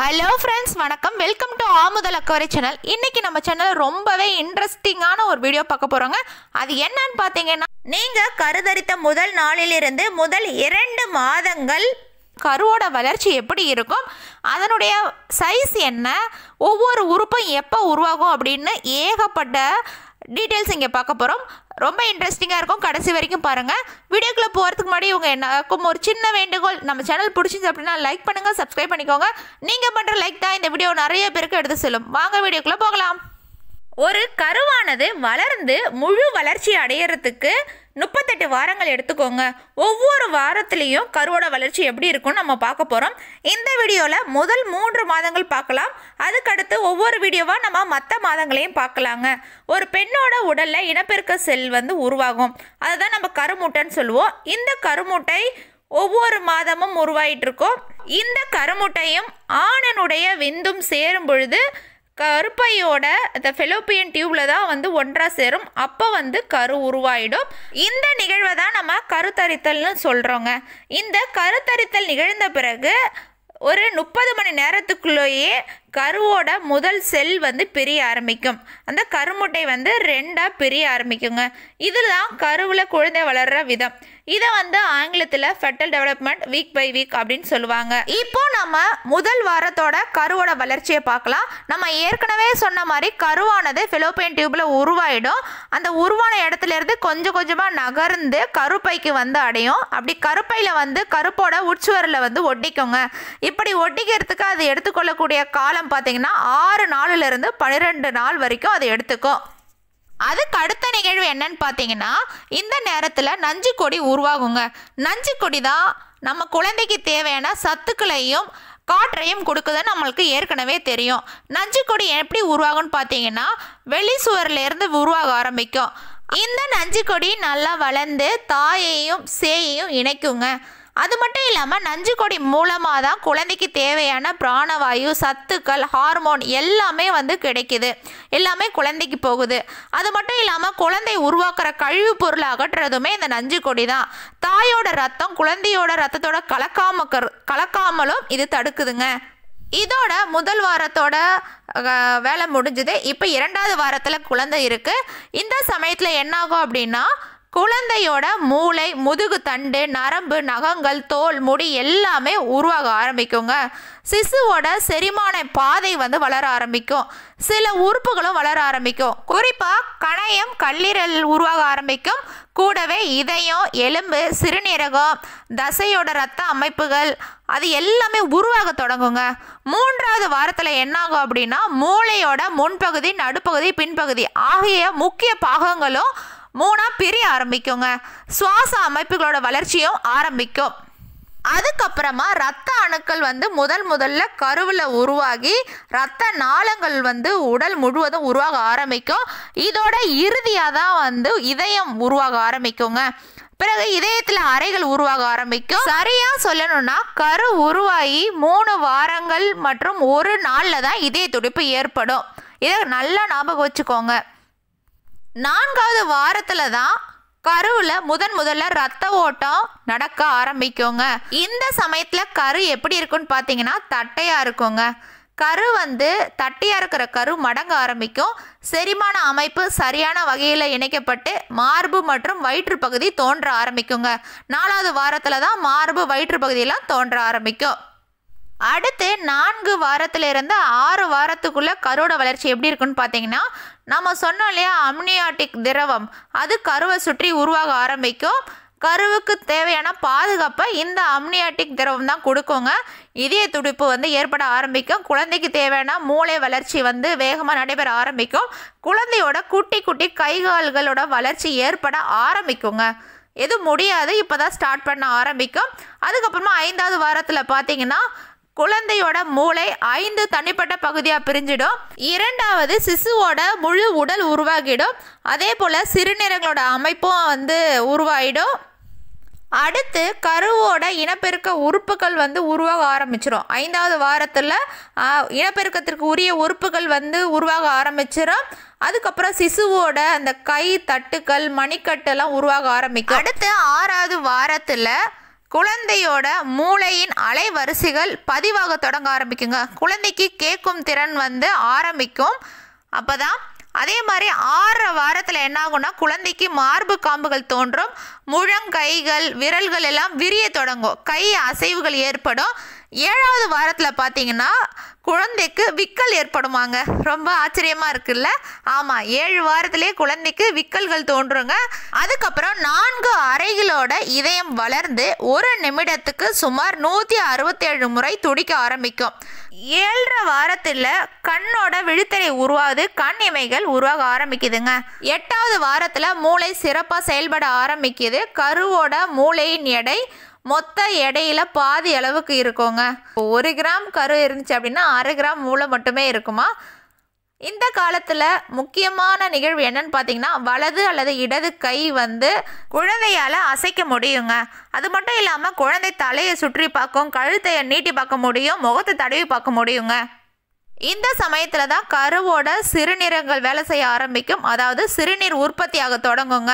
hello friends வணக்கம் welcome to ஆமுதல் அக்கவரை சேனல் இன்றைக்கி நம்ம சேனல் ரொம்பவே இன்ட்ரெஸ்டிங்கான ஒரு வீடியோ பார்க்க போகிறோங்க அது என்னன்னு பார்த்தீங்கன்னா நீங்கள் கருதரித்த முதல் நாளிலிருந்து முதல் இரண்டு மாதங்கள் கருவோட வளர்ச்சி எப்படி இருக்கும் அதனுடைய சைஸ் என்ன ஒவ்வொரு உறுப்பும் எப்போ உருவாகும் அப்படின்னு ஏகப்பட்ட டீட்டெயில்ஸ் இங்கே பார்க்க போகிறோம் ரொம்ப இன்ட்ரெஸ்டிங்காக இருக்கும் கடைசி வரைக்கும் பாருங்கள் வீடியோக்குள்ளே போகிறதுக்கு முன்னாடி இவங்க என்னக்கும் ஒரு சின்ன வேண்டுகோள் நம்ம சேனல் பிடிச்சிருந்து அப்படின்னா லைக் பண்ணுங்கள் சப்ஸ்கிரைப் பண்ணிக்கோங்க நீங்கள் பண்ணுற லைக் தான் இந்த வீடியோ நிறைய பேருக்கு எடுத்து செல்லும் வாங்க வீடியோக்குள்ளே போகலாம் ஒரு கருவானது வளர்ந்து முழு வளர்ச்சி அடையிறதுக்கு முப்பத்தெட்டு வாரங்கள் எடுத்துக்கோங்க ஒவ்வொரு வாரத்திலையும் கருவோட வளர்ச்சி எப்படி இருக்கும்னு நம்ம பார்க்க போகிறோம் இந்த வீடியோவில் முதல் மூன்று மாதங்கள் பார்க்கலாம் அதுக்கடுத்து ஒவ்வொரு வீடியோவாக நம்ம மற்ற மாதங்களையும் பார்க்கலாங்க ஒரு பெண்ணோட உடலில் இனப்பெருக்க செல் வந்து உருவாகும் அதுதான் நம்ம கருமுட்டைன்னு சொல்லுவோம் இந்த கருமுட்டை ஒவ்வொரு மாதமும் உருவாயிட்டு இருக்கோம் இந்த கருமுட்டையும் ஆணனுடைய விந்தும் சேரும் பொழுது கருப்பையோட இந்த ஃபெலோப்பியன் டியூப்பில் தான் வந்து ஒன்றாக சேரும் அப்போ வந்து கரு உருவாயிடும் இந்த நிகழ்வை தான் நம்ம கருத்தரித்தல்னு சொல்கிறோங்க இந்த கருத்தரித்தல் நிகழ்ந்த பிறகு ஒரு முப்பது மணி நேரத்துக்குள்ளேயே கருவோட முதல் செல் வந்து பிரிய ஆரம்பிக்கும் அந்த கருமுட்டை வந்து ரெண்டாக பிரிய ஆரம்பிக்குங்க இதில் தான் கருவில் குழந்தை வளர்கிற விதம் இதை வந்து ஆங்கிலத்தில் fetal development week by week அப்படின்னு சொல்லுவாங்க இப்போ நம்ம முதல் வாரத்தோட கருவோட வளர்ச்சியை பார்க்கலாம் நம்ம ஏற்கனவே சொன்ன மாதிரி கருவானது ஃபிலோப்பியன் டியூப்பில் உருவாயிடும் அந்த உருவான இடத்துலேருந்து கொஞ்சம் கொஞ்சமாக நகர்ந்து கருப்பைக்கு வந்து அடையும் அப்படி கருப்பையில் வந்து கருப்போட உச்சுவரில் வந்து ஒட்டிக்கோங்க இப்படி ஒட்டிக்கிறதுக்கு அது எடுத்துக்கொள்ளக்கூடிய காலம் காலம் பார்த்தீங்கன்னா ஆறு நாளிலிருந்து பன்னிரெண்டு நாள் வரைக்கும் அதை எடுத்துக்கும் அதுக்கு அடுத்த நிகழ்வு என்னன்னு பார்த்தீங்கன்னா இந்த நேரத்தில் நஞ்சு கொடி உருவாகுங்க நஞ்சு கொடி தான் நம்ம குழந்தைக்கு தேவையான சத்துக்களையும் காற்றையும் கொடுக்குதுன்னு நம்மளுக்கு ஏற்கனவே தெரியும் நஞ்சு கொடி எப்படி உருவாகும்னு பார்த்தீங்கன்னா வெளி சுவர்லேருந்து உருவாக ஆரம்பிக்கும் இந்த நஞ்சு கொடி நல்லா வளர்ந்து தாயையும் சேயையும் இணைக்குங்க அது மட்டும் இல்லாமல் நஞ்சு கொடி மூலமாக தான் குழந்தைக்கு தேவையான பிராணவாயு சத்துக்கள் ஹார்மோன் எல்லாமே வந்து கிடைக்குது எல்லாமே குழந்தைக்கு போகுது அது மட்டும் இல்லாமல் குழந்தை உருவாக்குற கழிவு பொருள் அகற்றுறதுமே இந்த நஞ்சு கொடி தான் தாயோட ரத்தம் குழந்தையோட ரத்தத்தோட கலக்காம கலக்காமலும் இது தடுக்குதுங்க இதோட முதல் வாரத்தோட வேலை முடிஞ்சுது இப்போ இரண்டாவது வாரத்தில் குழந்தை இருக்குது இந்த சமயத்தில் என்னாகும் அப்படின்னா குழந்தையோட மூளை முதுகு தண்டு நரம்பு நகங்கள் தோல் முடி எல்லாமே உருவாக ஆரம்பிக்குங்க சிசுவோட செரிமான பாதை வந்து வளர ஆரம்பிக்கும் சில உறுப்புகளும் வளர ஆரம்பிக்கும் குறிப்பாக கணையம் கல்லீரல் உருவாக ஆரம்பிக்கும் கூடவே இதயம் எலும்பு சிறுநீரகம் தசையோட ரத்த அமைப்புகள் அது எல்லாமே உருவாக தொடங்குங்க மூன்றாவது வாரத்தில் என்னாகும் அப்படின்னா மூளையோட முன்பகுதி நடுப்பகுதி பின்பகுதி ஆகிய முக்கிய பாகங்களும் மூணாக பிரிய ஆரம்பிக்குங்க சுவாச அமைப்புகளோட வளர்ச்சியும் ஆரம்பிக்கும் அதுக்கப்புறமா ரத்த அணுக்கள் வந்து முதல் முதல்ல கருவில் உருவாகி ரத்த நாளங்கள் வந்து உடல் முழுவதும் உருவாக ஆரம்பிக்கும் இதோட இறுதியாக தான் வந்து இதயம் உருவாக ஆரம்பிக்குங்க பிறகு இதயத்தில் அறைகள் உருவாக ஆரம்பிக்கும் சரியா சொல்லணும்னா கரு உருவாகி மூணு வாரங்கள் மற்றும் ஒரு நாளில் தான் இதய துடிப்பு ஏற்படும் இதை நல்லா ஞாபகம் வச்சுக்கோங்க நான்காவது வாரத்தில் தான் கருவில் முதன் முதல்ல ரத்த ஓட்டம் நடக்க ஆரம்பிக்குங்க இந்த சமயத்தில் கரு எப்படி இருக்குன்னு பார்த்தீங்கன்னா தட்டையாக இருக்குங்க கரு வந்து தட்டையாக இருக்கிற கரு மடங்க ஆரம்பிக்கும் செரிமான அமைப்பு சரியான வகையில் இணைக்கப்பட்டு மார்பு மற்றும் வயிற்று பகுதி தோன்ற ஆரம்பிக்குங்க நாலாவது வாரத்தில் தான் மார்பு வயிற்று பகுதியெல்லாம் தோன்ற ஆரம்பிக்கும் அடுத்து நான்கு வாரத்திலிருந்து ஆறு வாரத்துக்குள்ளே கருவோட வளர்ச்சி எப்படி இருக்குன்னு பார்த்தீங்கன்னா நம்ம சொன்னோம் இல்லையா அம்னியாட்டிக் திரவம் அது கருவை சுற்றி உருவாக ஆரம்பிக்கும் கருவுக்கு தேவையான பாதுகாப்பை இந்த அம்னியாட்டிக் திரவம் தான் கொடுக்குங்க இதய துடிப்பு வந்து ஏற்பட ஆரம்பிக்கும் குழந்தைக்கு தேவையான மூளை வளர்ச்சி வந்து வேகமாக நடைபெற ஆரம்பிக்கும் குழந்தையோட குட்டி குட்டி கைகால்களோட வளர்ச்சி ஏற்பட ஆரம்பிக்குங்க எதுவும் முடியாது இப்போ தான் ஸ்டார்ட் பண்ண ஆரம்பிக்கும் அதுக்கப்புறமா ஐந்தாவது வாரத்தில் பார்த்தீங்கன்னா குழந்தையோட மூளை ஐந்து தனிப்பட்ட பகுதியாக பிரிஞ்சிடும் இரண்டாவது சிசுவோட முழு உடல் உருவாகிடும் அதே போல் சிறுநீரங்களோட அமைப்பும் வந்து உருவாகிடும் அடுத்து கருவோட இனப்பெருக்க உறுப்புகள் வந்து உருவாக ஆரம்பிச்சிடும் ஐந்தாவது வாரத்தில் இனப்பெருக்கத்திற்கு உரிய உறுப்புகள் வந்து உருவாக ஆரம்பிச்சிடும் அதுக்கப்புறம் சிசுவோட அந்த கை தட்டுக்கள் மணிக்கட்டெல்லாம் உருவாக ஆரம்பிக்கும் அடுத்து ஆறாவது வாரத்தில் குழந்தையோட மூளையின் அலைவரிசைகள் பதிவாக தொடங்க ஆரம்பிக்குங்க குழந்தைக்கு கேட்கும் திறன் வந்து ஆரம்பிக்கும் அப்போதான் அதே மாதிரி ஆறரை வாரத்தில் என்ன ஆகும்னா குழந்தைக்கு மார்பு காம்புகள் தோன்றும் முழங்கைகள் விரல்கள் எல்லாம் விரிய தொடங்கும் கை அசைவுகள் ஏற்படும் ஏழாவது வாரத்தில் பார்த்தீங்கன்னா குழந்தைக்கு விக்கல் ஏற்படுமாங்க ரொம்ப ஆச்சரியமாக இருக்குல்ல ஆமாம் ஏழு வாரத்திலே குழந்தைக்கு விக்கல்கள் தோன்றுங்க அதுக்கப்புறம் நான்கு அறைகளோட இதயம் வளர்ந்து ஒரு நிமிடத்துக்கு சுமார் நூற்றி அறுபத்தேழு முறை துடிக்க ஆரம்பிக்கும் ஏழரை வாரத்தில் கண்ணோட விழுத்தறை உருவாது கண் இமைகள் செல் உருவாக ஆரம்பிக்குதுங்க எட்டாவது வாரத்தில் மூளை சிறப்பாக செயல்பட ஆரம்பிக்குது கருவோட மூளையின் எடை மொத்த எடையில் பாதி அளவுக்கு இருக்குங்க ஒரு கிராம் கரு இருந்துச்சு அப்படின்னா அரை கிராம் மூளை மட்டுமே இருக்குமா இந்த காலத்தில் முக்கியமான நிகழ்வு என்னன்னு பார்த்தீங்கன்னா வலது அல்லது இடது கை வந்து குழந்தையால் அசைக்க முடியுங்க அது மட்டும் இல்லாமல் குழந்தை தலையை சுற்றி பார்க்கும் கழுத்தையை நீட்டி பார்க்க முடியும் முகத்தை தடவி பார்க்க முடியுங்க இந்த சமயத்தில் தான் கருவோட சிறுநீரங்கள் வேலை செய்ய ஆரம்பிக்கும் அதாவது சிறுநீர் உற்பத்தியாக தொடங்குங்க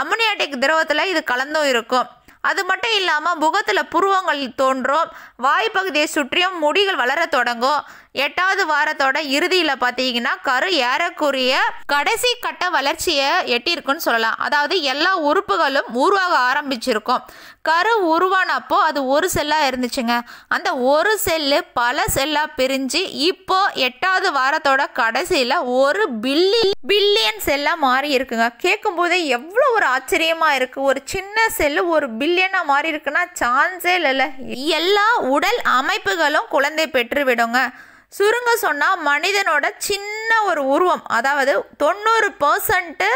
அம்மோனியாட்டிக் திரவத்தில் இது கலந்தும் இருக்கும் அது மட்டும் இல்லாமல் முகத்தில் புருவங்கள் தோன்றும் வாய்ப்பகுதியை சுற்றியும் முடிகள் வளர தொடங்கும் எட்டாவது வாரத்தோட இறுதியில் பார்த்தீங்கன்னா கரு ஏறக்குரிய கடைசி கட்ட வளர்ச்சியை எட்டியிருக்குன்னு சொல்லலாம் அதாவது எல்லா உறுப்புகளும் உருவாக ஆரம்பிச்சிருக்கும் கரு உருவானப்போ அது ஒரு செல்லாக இருந்துச்சுங்க அந்த ஒரு செல்லு பல செல்லாக பிரிஞ்சு இப்போ எட்டாவது வாரத்தோட கடைசியில் ஒரு பில்லி பில்லியன் செல்லாக மாறி இருக்குங்க கேட்கும்போதே எவ்வளோ ஒரு ஆச்சரியமாக இருக்குது ஒரு சின்ன செல்லு ஒரு பில்லியனாக மாறி இருக்குன்னா சான்ஸே இல்லை எல்லா உடல் அமைப்புகளும் குழந்தை பெற்றுவிடுங்க சுருங்க சொன்னால் மனிதனோட சின்ன ஒரு உருவம் அதாவது தொண்ணூறு பர்சன்ட்டு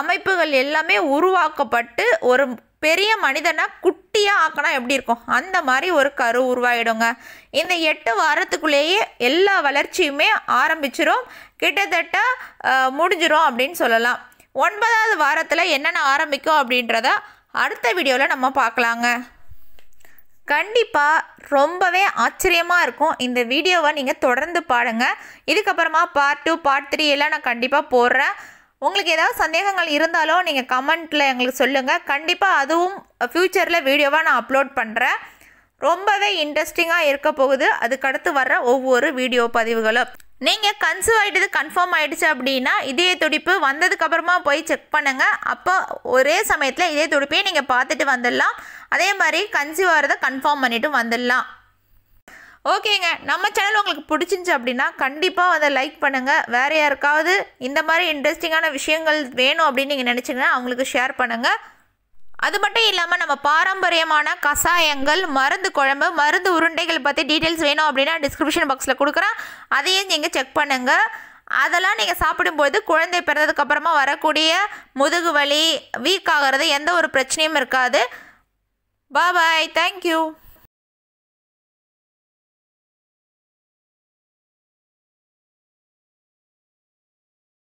அமைப்புகள் எல்லாமே உருவாக்கப்பட்டு ஒரு பெரிய மனிதனை குட்டியாக ஆக்கினா எப்படி இருக்கும் அந்த மாதிரி ஒரு கரு உருவாயிடுங்க இந்த எட்டு வாரத்துக்குள்ளேயே எல்லா வளர்ச்சியுமே ஆரம்பிச்சிரும் கிட்டத்தட்ட முடிஞ்சிரும் அப்படின்னு சொல்லலாம் ஒன்பதாவது வாரத்தில் என்னென்ன ஆரம்பிக்கும் அப்படின்றத அடுத்த வீடியோவில் நம்ம பார்க்கலாங்க கண்டிப்பாக ரொம்பவே ஆச்சரியமாக இருக்கும் இந்த வீடியோவை நீங்கள் தொடர்ந்து பாடுங்கள் இதுக்கப்புறமா பார்ட் டூ பார்ட் த்ரீ எல்லாம் நான் கண்டிப்பாக போடுறேன் உங்களுக்கு ஏதாவது சந்தேகங்கள் இருந்தாலும் நீங்கள் கமெண்ட்டில் எங்களுக்கு சொல்லுங்கள் கண்டிப்பாக அதுவும் ஃப்யூச்சரில் வீடியோவாக நான் அப்லோட் பண்ணுறேன் ரொம்பவே இன்ட்ரெஸ்டிங்காக இருக்க போகுது அதுக்கடுத்து வர்ற ஒவ்வொரு வீடியோ பதிவுகளும் நீங்கள் கன்சீவ் ஆகிட்டது கன்ஃபார்ம் ஆகிடுச்சு அப்படின்னா இதய துடிப்பு வந்ததுக்கப்புறமா போய் செக் பண்ணுங்கள் அப்போ ஒரே சமயத்தில் இதய துடிப்பையும் நீங்கள் பார்த்துட்டு வந்துடலாம் அதே மாதிரி கன்சீவ் ஆகிறத கன்ஃபார்ம் பண்ணிவிட்டு வந்துடலாம் ஓகேங்க நம்ம சேனல் உங்களுக்கு பிடிச்சிருந்துச்சு அப்படின்னா கண்டிப்பாக அதை லைக் பண்ணுங்கள் வேறு யாருக்காவது இந்த மாதிரி இன்ட்ரெஸ்டிங்கான விஷயங்கள் வேணும் அப்படின்னு நீங்கள் நினச்சிங்கன்னா அவங்களுக்கு ஷேர் பண்ணுங்கள் அது மட்டும் இல்லாமல் நம்ம பாரம்பரியமான கஷாயங்கள் மருந்து குழம்பு மருந்து உருண்டைகள் பற்றி டீட்டெயில்ஸ் வேணும் அப்படின்னா டிஸ்கிரிப்ஷன் பாக்ஸில் கொடுக்குறேன் அதையும் நீங்கள் செக் பண்ணுங்கள் அதெல்லாம் நீங்கள் சாப்பிடும்போது குழந்தை பிறந்ததுக்கப்புறமா வரக்கூடிய முதுகு வலி வீக் ஆகிறது எந்த ஒரு பிரச்சனையும் இருக்காது பாய் தேங்க்யூ